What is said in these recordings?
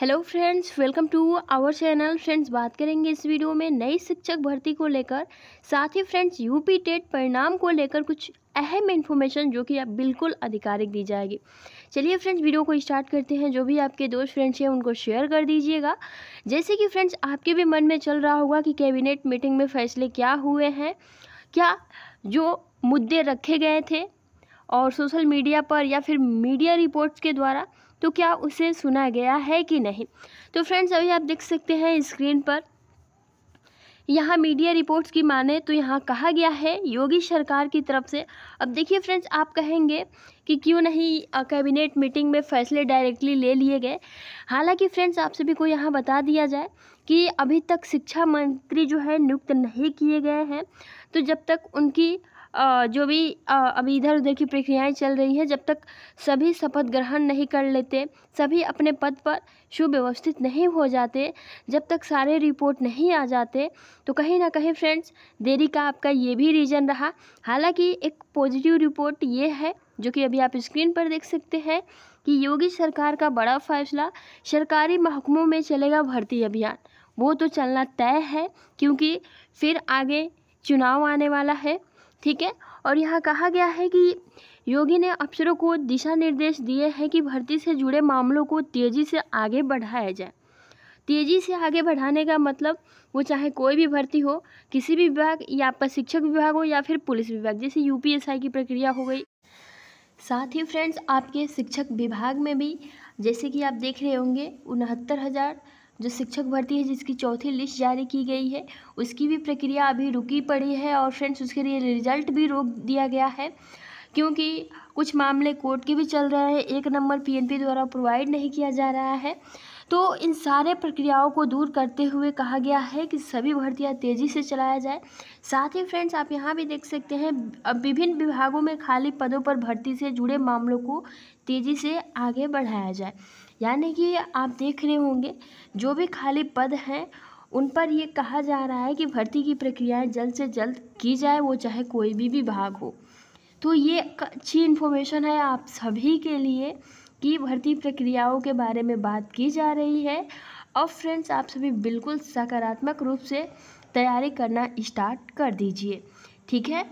hello friends welcome to our channel friends बात करेंगे इस वीडियो में नई शिक्षक भर्ती को लेकर साथ ही फ्रेंड्स यूपी टेट परिणाम को लेकर कुछ अहम इन्फॉर्मेशन जो कि आप बिल्कुल आधिकारिक दी जाएगी चलिए फ्रेंड्स वीडियो को स्टार्ट करते हैं जो भी आपके दोस्त फ्रेंड्स हैं उनको शेयर कर दीजिएगा जैसे कि फ्रेंड्स आपके भी मन में चल रहा होगा कि कैबिनेट मीटिंग में फैसले क्या हुए हैं क्या जो मुद्दे रखे गए थे और सोशल मीडिया पर या फिर मीडिया रिपोर्ट्स के द्वारा तो क्या उसे सुना गया है कि नहीं तो फ्रेंड्स अभी आप देख सकते हैं स्क्रीन पर यहाँ मीडिया रिपोर्ट्स की माने तो यहाँ कहा गया है योगी सरकार की तरफ से अब देखिए फ्रेंड्स आप कहेंगे कि क्यों नहीं कैबिनेट मीटिंग में फैसले डायरेक्टली ले लिए गए हालांकि फ्रेंड्स आप सभी को यहाँ बता दिया जाए कि अभी तक शिक्षा मंत्री जो है नियुक्त नहीं किए गए हैं तो जब तक उनकी जो भी अभी इधर उधर की प्रक्रियाएं चल रही हैं जब तक सभी शपथ ग्रहण नहीं कर लेते सभी अपने पद पर सुव्यवस्थित नहीं हो जाते जब तक सारे रिपोर्ट नहीं आ जाते तो कहीं ना कहीं फ्रेंड्स देरी का आपका ये भी रीज़न रहा हालांकि एक पॉजिटिव रिपोर्ट ये है जो कि अभी आप स्क्रीन पर देख सकते हैं कि योगी सरकार का बड़ा फैसला सरकारी महकमों में चलेगा भर्ती अभियान वो तो चलना तय है क्योंकि फिर आगे चुनाव आने वाला है ठीक है और यहाँ कहा गया है कि योगी ने अफसरों को दिशा निर्देश दिए हैं कि भर्ती से जुड़े मामलों को तेज़ी से आगे बढ़ाया जाए तेज़ी से आगे बढ़ाने का मतलब वो चाहे कोई भी भर्ती हो किसी भी विभाग या प्रशिक्षक विभाग हो या फिर पुलिस विभाग जैसे यू की प्रक्रिया हो गई साथ ही फ्रेंड्स आपके शिक्षक विभाग में भी जैसे कि आप देख रहे होंगे उनहत्तर हज़ार जो शिक्षक भर्ती है जिसकी चौथी लिस्ट जारी की गई है उसकी भी प्रक्रिया अभी रुकी पड़ी है और फ्रेंड्स उसके लिए रिजल्ट भी रोक दिया गया है क्योंकि कुछ मामले कोर्ट के भी चल रहे हैं एक नंबर पीएनपी द्वारा प्रोवाइड नहीं किया जा रहा है तो इन सारे प्रक्रियाओं को दूर करते हुए कहा गया है कि सभी भर्तियां तेज़ी से चलाया जाए साथ ही फ्रेंड्स आप यहां भी देख सकते हैं अब विभिन्न विभागों में खाली पदों पर भर्ती से जुड़े मामलों को तेज़ी से आगे बढ़ाया जाए यानी कि आप देख रहे होंगे जो भी खाली पद हैं उन पर ये कहा जा रहा है कि भर्ती की प्रक्रियाएं जल्द से जल्द की जाए वो चाहे कोई भी विभाग हो तो ये अच्छी इन्फॉर्मेशन है आप सभी के लिए कि भर्ती प्रक्रियाओं के बारे में बात की जा रही है और फ्रेंड्स आप सभी बिल्कुल सकारात्मक रूप से तैयारी करना स्टार्ट कर दीजिए ठीक है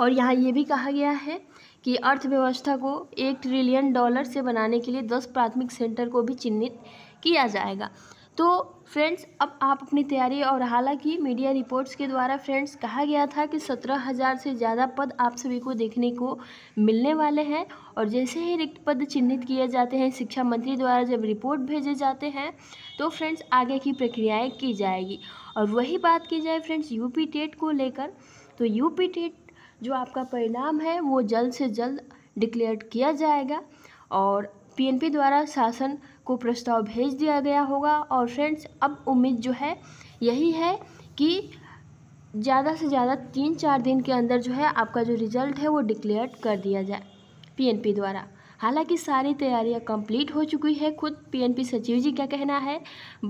और यहाँ ये भी कहा गया है कि अर्थव्यवस्था को एक ट्रिलियन डॉलर से बनाने के लिए दस प्राथमिक सेंटर को भी चिन्हित किया जाएगा तो फ्रेंड्स अब आप अपनी तैयारी और हालांकि मीडिया रिपोर्ट्स के द्वारा फ्रेंड्स कहा गया था कि सत्रह हज़ार से ज़्यादा पद आप सभी को देखने को मिलने वाले हैं और जैसे ही रिक्त पद चिन्हित किए जाते हैं शिक्षा मंत्री द्वारा जब रिपोर्ट भेजे जाते हैं तो फ्रेंड्स आगे की प्रक्रियाएँ की जाएगी और वही बात की जाए फ्रेंड्स यूपी टेट को लेकर तो यू टेट जो आपका परिणाम है वो जल्द से जल्द डिक्लेयर किया जाएगा और पीएनपी द्वारा शासन को प्रस्ताव भेज दिया गया होगा और फ्रेंड्स अब उम्मीद जो है यही है कि ज़्यादा से ज़्यादा तीन चार दिन के अंदर जो है आपका जो रिज़ल्ट है वो डिक्लेयर कर दिया जाए पीएनपी द्वारा हालांकि सारी तैयारियां कंप्लीट हो चुकी है खुद पीएनपी सचिव जी का कहना है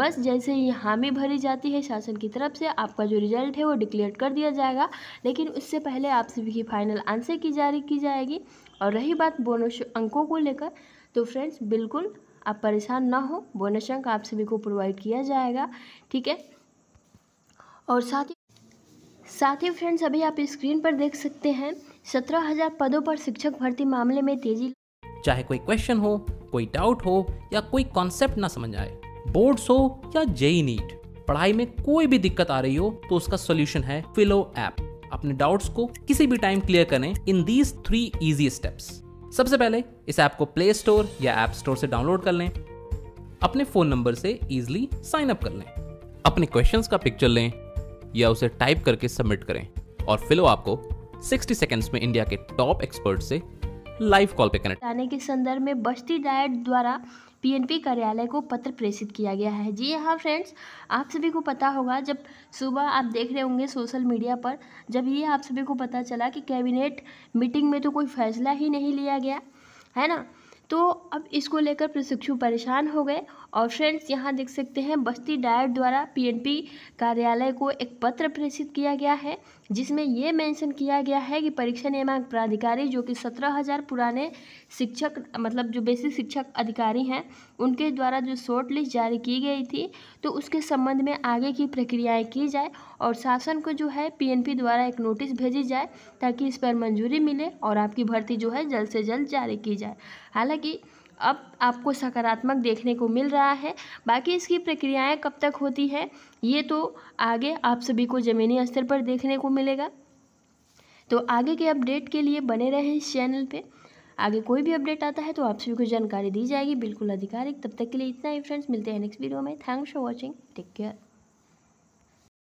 बस जैसे ही हामी भरी जाती है शासन की तरफ से आपका जो रिजल्ट है वो डिक्लेयर कर दिया जाएगा लेकिन उससे पहले आप सभी की फाइनल आंसर की जारी की जाएगी और रही बात बोनस अंकों को लेकर तो फ्रेंड्स बिल्कुल आप परेशान ना हो बोनस अंक आप सभी को प्रोवाइड किया जाएगा ठीक है और साथ ही साथ ही फ्रेंड्स अभी आप स्क्रीन पर देख सकते हैं सत्रह हज़ार पदों पर शिक्षक भर्ती मामले में तेजी चाहे कोई क्वेश्चन हो कोई डाउट हो या कोई कॉन्सेप्ट ना समझ आए बोर्ड्स हो या जेई नीट e e पढ़ाई में कोई भी दिक्कत आ रही हो तो उसका सोल्यूशन है फिलो ऐप अपने डाउट्स को किसी भी टाइम क्लियर करें in these three easy steps सबसे पहले इस ऐप को प्ले स्टोर या ऐप स्टोर से डाउनलोड कर लें अपने फोन नंबर से इजिली साइन अप कर लें अपने क्वेश्चन का पिक्चर लें या उसे टाइप करके सबमिट करें और फिलो आपको 60 सेकेंड्स में इंडिया के टॉप एक्सपर्ट से लाइव कॉल पे कनेक्ट आने के संदर्भ में बस्ती डायट द्वारा पीएनपी कार्यालय को पत्र प्रेषित किया गया है जी हाँ फ्रेंड्स आप सभी को पता होगा जब सुबह आप देख रहे होंगे सोशल मीडिया पर जब ये आप सभी को पता चला कि कैबिनेट मीटिंग में तो कोई फैसला ही नहीं लिया गया है ना तो अब इसको लेकर प्रशिक्षु परेशान हो गए और फ्रेंड्स यहाँ देख सकते हैं बस्ती डायट द्वारा पीएनपी कार्यालय को एक पत्र प्रेषित किया गया है जिसमें ये मेंशन किया गया है कि परीक्षा नियामक प्राधिकारी जो कि सत्रह हज़ार पुराने शिक्षक मतलब जो बेसिक शिक्षक अधिकारी हैं उनके द्वारा जो शॉर्ट लिस्ट जारी की गई थी तो उसके संबंध में आगे की प्रक्रियाएं की जाए और शासन को जो है पीएनपी द्वारा एक नोटिस भेजी जाए ताकि इस पर मंजूरी मिले और आपकी भर्ती जो है जल्द से जल्द जारी की जाए हालाँकि अब आपको सकारात्मक देखने को मिल रहा है बाकी इसकी प्रक्रियाएं कब तक होती है ये तो आगे आप सभी को ज़मीनी स्तर पर देखने को मिलेगा तो आगे के अपडेट के लिए बने रहें इस चैनल पे आगे कोई भी अपडेट आता है तो आप सभी को जानकारी दी जाएगी बिल्कुल आधिकारिक तब तक के लिए इतना ही फ्रेंड्स मिलते हैं नेक्स्ट वीडियो में thanks for watching take care